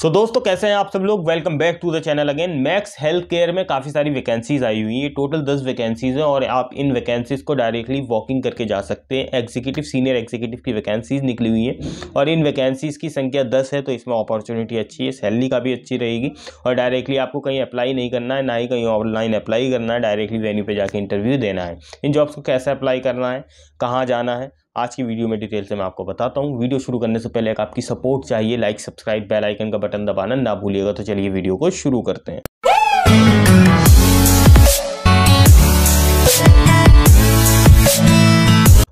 सो so, दोस्तों कैसे हैं आप सब लोग welcome back to the channel again Max Health Care में काफ़ी सारी वैकेंसीज आई हुई हैं टोटल दस वैकेंसीज हैं और आप इन वैकेंसीज को डायरेक्टली वॉकिंग करके जा सकते हैं एग्जीक्यूटिव सीनियर एग्जीक्यूटिव की वैकेंसीज निकली हुई हैं और इन वैकेंसीज की संख्या दस है तो इसमें अपॉर्चुनिटी अच्छी है सैलरी काफ़ी अच्छी रहेगी और डायरेक्टली आपको कहीं अप्लाई नहीं करना है ना ही कहीं ऑनलाइन अप्लाई करना है डायरेक्टली वेन्यू पर जाकर इंटरव्यू देना है इन जॉब्स को कैसे अप्लाई करना है कहाँ जाना है आज की वीडियो में डिटेल से मैं आपको बताता हूँ वीडियो शुरू करने से पहले एक आपकी सपोर्ट चाहिए लाइक सब्सक्राइब बेल आइकन का बटन दबाना ना भूलिएगा तो चलिए वीडियो को शुरू करते हैं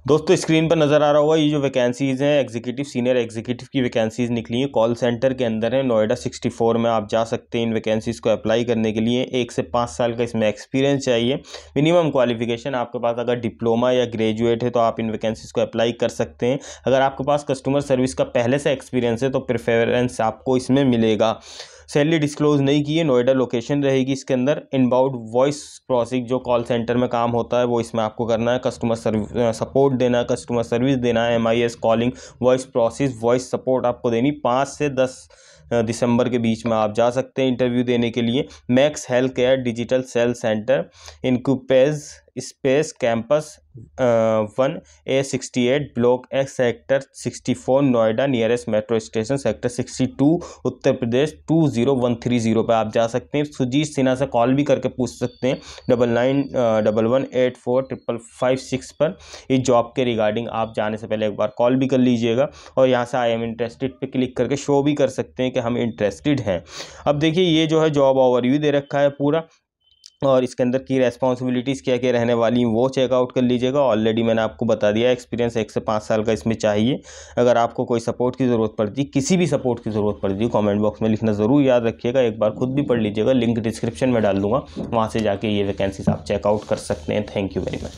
दोस्तों स्क्रीन पर नज़र आ रहा होगा ये जो वैकेंसीज़ हैं एग्जीक्यूटिव सीनियर एग्जीक्यूटिव की वैकेंसीज़ निकली हैं कॉल सेंटर के अंदर है नोएडा 64 में आप जा सकते हैं इन वैकेंसीज़ को अप्लाई करने के लिए एक से पाँच साल का इसमें एक्सपीरियंस चाहिए मिनिमम क्वालिफिकेशन आपके पास अगर डिप्लोमा या ग्रेजुएट है तो आप इन वैकेंसीज़ को अप्लाई कर सकते हैं अगर आपके पास कस्टमर सर्विस का पहले से एक्सपीरियंस है तो प्रिफेरेंस आपको इसमें मिलेगा सैलरी डिस्क्लोज नहीं की है नोएडा लोकेशन रहेगी इसके अंदर इनबाउंड वॉइस क्रॉसिंग जो कॉल सेंटर में काम होता है वो इसमें आपको करना है कस्टमर सर्विस सपोर्ट देना है कस्टमर सर्विस देना है M calling voice process voice support आपको देनी पाँच से दस दिसंबर के बीच में आप जा सकते हैं इंटरव्यू देने के लिए Max Health Care digital sale center इनकूपेज space campus one A sixty eight block X sector sixty four Noida nearest metro station sector sixty two Uttar Pradesh two zero one three zero पर आप जा सकते हैं सुजीत सिन्हा से कॉल भी करके पूछ सकते हैं double nine double one eight four triple five six पर इस जॉब के रिगार्डिंग आप जाने से पहले एक बार कॉल भी कर लीजिएगा और यहाँ से आई एम इंटरेस्टेड पर क्लिक करके शो भी कर सकते हैं कि हम इंटरेस्टेड हैं अब देखिए ये जो है जॉब ओवरव्यू दे रखा है पूरा और इसके अंदर की रेस्पॉन्सिबिलिटीज़ क्या क्या रहने वाली हैं वो चेकआउट कर लीजिएगा ऑलरेडी मैंने आपको बता दिया एक्सपीरियंस एक से पाँच साल का इसमें चाहिए अगर आपको कोई सपोर्ट की ज़रूरत पड़ती किसी भी सपोर्ट की ज़रूरत पड़ती कमेंट बॉक्स में लिखना ज़रूर याद रखिएगा एक बार खुद भी पढ़ लीजिएगा लिंक डिस्क्रिप्शन में डाल दूँगा वहाँ से जाके ये वैकेंसीज आप चेकआउट कर सकते हैं थैंक यू वेरी मच